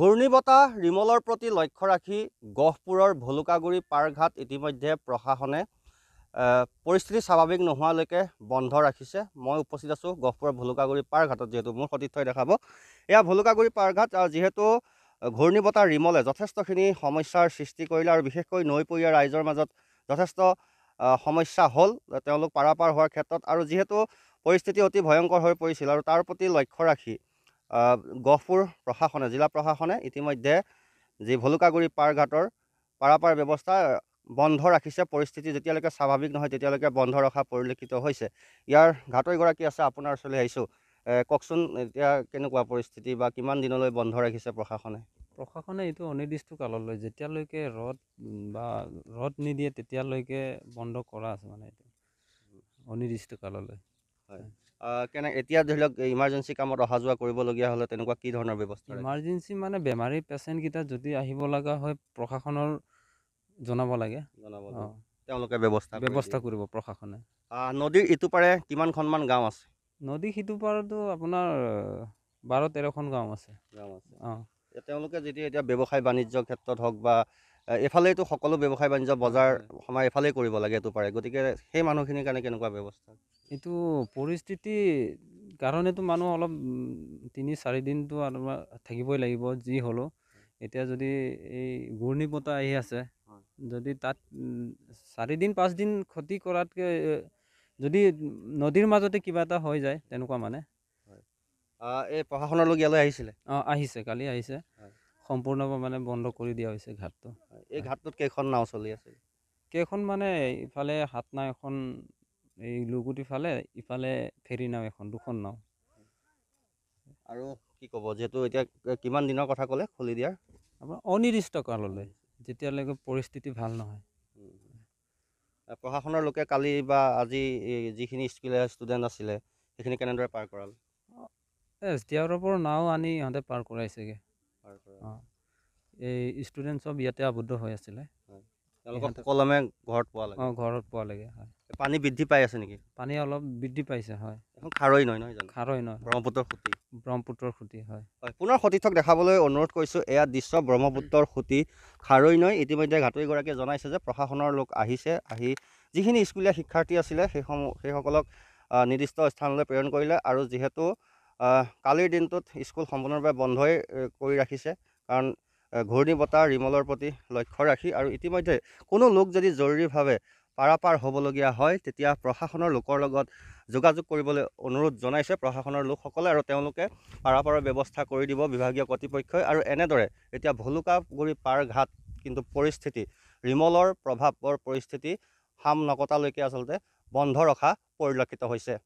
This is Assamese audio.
বতাহ ৰিমলৰ প্ৰতি লক্ষ্য ৰাখি গহপুৰৰ ভলুকাগুৰি পাৰঘাট ইতিমধ্যে প্ৰশাসনে পৰিস্থিতি স্বাভাৱিক নোহোৱালৈকে বন্ধ ৰাখিছে মই উপস্থিত আছোঁ গহপুৰৰ ভলুকাগুৰি পাৰঘাটত যিহেতু মোৰ সতীৰ্থই দেখাব এয়া ভলুকাগুৰি পাৰঘাট আৰু যিহেতু বতাহ ৰিমলে যথেষ্টখিনি সমস্যাৰ সৃষ্টি কৰিলে আৰু বিশেষকৈ নৈপৰীয়া ৰাইজৰ মাজত যথেষ্ট সমস্যা হ'ল তেওঁলোক পাৰাপাৰ হোৱাৰ ক্ষেত্ৰত আৰু যিহেতু পৰিস্থিতি অতি ভয়ংকৰ হৈ পৰিছিল আৰু তাৰ প্ৰতি লক্ষ্য ৰাখি গহপুৰ প্ৰশাসনে জিলা প্ৰশাসনে ইতিমধ্যে যি ভলুকাগুৰি পাৰ ঘাটৰ পাৰাপাৰ ব্যৱস্থা বন্ধ ৰাখিছে পৰিস্থিতি যেতিয়ালৈকে স্বাভাৱিক নহয় তেতিয়ালৈকে বন্ধ ৰখা পৰিলক্ষিত হৈছে ইয়াৰ ঘাটৈগৰাকী আছে আপোনাৰ ওচৰলৈ আহিছোঁ কওকচোন এতিয়া কেনেকুৱা পৰিস্থিতি বা কিমান দিনলৈ বন্ধ ৰাখিছে প্ৰশাসনে প্ৰশাসনে এইটো অনিৰ্দিষ্ট কাললৈ যেতিয়ালৈকে ৰদ বা ৰদ নিদিয়ে তেতিয়ালৈকে বন্ধ কৰা আছে মানে এইটো অনিৰ্দিষ্ট কাললৈ কেনে এতিয়া ধৰি লওক ইমাৰজেঞ্চি কামত অহা যোৱা কৰিবলগীয়া হ'লে তেনেকুৱা কি ধৰণৰ ব্যৱস্থা ইমাৰজেঞ্চি মানে বেমাৰী পেচেণ্টকেইটা যদি আহিব লগা হয় প্ৰশাসনৰ জনাব লাগে জনাব তেওঁলোকে ব্যৱস্থা ব্যৱস্থা কৰিব প্ৰশাসনে নদীৰ ইটো পাৰে কিমানখনমান গাঁও আছে নদী সিটো পাৰতো আপোনাৰ বাৰ তেৰখন গাঁও আছে গাঁও আছে অঁ তেওঁলোকে যেতিয়া এতিয়া ব্যৱসায় বাণিজ্যৰ ক্ষেত্ৰত হওক বা এইফালেতো সকলো ব্যৱসায় বাণিজ্য বজাৰ সময় এইফালেই কৰিব লাগে এইটো পাৰে গতিকে সেই মানুহখিনিৰ কাৰণে কেনেকুৱা ব্যৱস্থা এইটো পৰিস্থিতি কাৰণেতো মানুহ অলপ তিনি চাৰিদিনটো থাকিবই লাগিব যি হ'লেও এতিয়া যদি এই ঘূৰ্ণী বতাহ আহি আছে যদি তাত চাৰিদিন পাঁচদিন ক্ষতি কৰাতকৈ যদি নদীৰ মাজতে কিবা এটা হৈ যায় তেনেকুৱা মানে এই পঢ়া শুনালৈ আহিছিলে অঁ আহিছে কালি আহিছে সম্পূৰ্ণ মানে বন্ধ কৰি দিয়া হৈছে ঘাটটো এই ঘাটটোত কেইখন নাও চলি আছে কেইখন মানে ইফালে হাত নাও এখন এই লুগুটি ফালে ইফালে ফেৰী নাও এখন দুখন নাও আৰু কি ক'ব যিহেতু এতিয়া কিমান দিনৰ কথা ক'লে খুলি দিয়াৰ আপোনাৰ অনিৰ্দিষ্ট কাললৈ যেতিয়ালৈকে পৰিস্থিতি ভাল নহয় প্ৰশাসনৰ লোকে কালি বা আজি যিখিনি স্কুলে ষ্টুডেণ্ট আছিলে সেইখিনি কেনেদৰে পাৰ কৰাল এছ ডি আৰৰ পৰা নাও আনি ইহঁতে পাৰ কৰাইছেগৈ এই ষ্টুডেণ্ট চব ইয়াতে আবদ্ধ হৈ আছিলে তেওঁলোকক কলমে ঘৰত পোৱালৈ অঁ ঘৰত পোৱালেগৈ হয় পানী বৃদ্ধি পাই আছে নেকি পানী অলপ বৃদ্ধি পাইছে হয় এখন খাৰৈ নহয় নহয় খাৰৈ নহয় ব্ৰহ্মপুত্ৰৰ সুঁতি ব্ৰহ্মপুত্ৰৰ সুঁতি হয় পুনৰ সতীৰ্থক দেখাবলৈ অনুৰোধ কৰিছোঁ এয়া দৃশ্য ব্ৰহ্মপুত্ৰৰ সুঁতি খাৰৈ নৈ ইতিমধ্যে ঘাটৈগৰাকীয়ে জনাইছে যে প্ৰশাসনৰ লোক আহিছে আহি যিখিনি স্কুলীয়া শিক্ষাৰ্থী আছিলে সেইসমূহ সেইসকলক নিৰ্দিষ্ট স্থানলৈ প্ৰেৰণ কৰিলে আৰু যিহেতু কালিৰ দিনটোত স্কুল সম্পূৰ্ণৰূপে বন্ধই কৰি ৰাখিছে কাৰণ ঘূৰ্ণী বতাহ ৰিমলৰ প্ৰতি লক্ষ্য ৰাখি আৰু ইতিমধ্যে কোনো লোক যদি জৰুৰীভাৱে পাৰাপাৰ হ'বলগীয়া হয় তেতিয়া প্ৰশাসনৰ লোকৰ লগত যোগাযোগ কৰিবলৈ অনুৰোধ জনাইছে প্ৰশাসনৰ লোকসকলে আৰু তেওঁলোকে পাৰাপাৰৰ ব্যৱস্থা কৰি দিব বিভাগীয় কৰ্তৃপক্ষই আৰু এনেদৰে এতিয়া ভলুকাগুৰি পাৰ ঘাট কিন্তু পৰিস্থিতি ৰিমলৰ প্ৰভাৱৰ পৰিস্থিতি সাম নকটালৈকে আচলতে বন্ধ ৰখা পৰিলক্ষিত হৈছে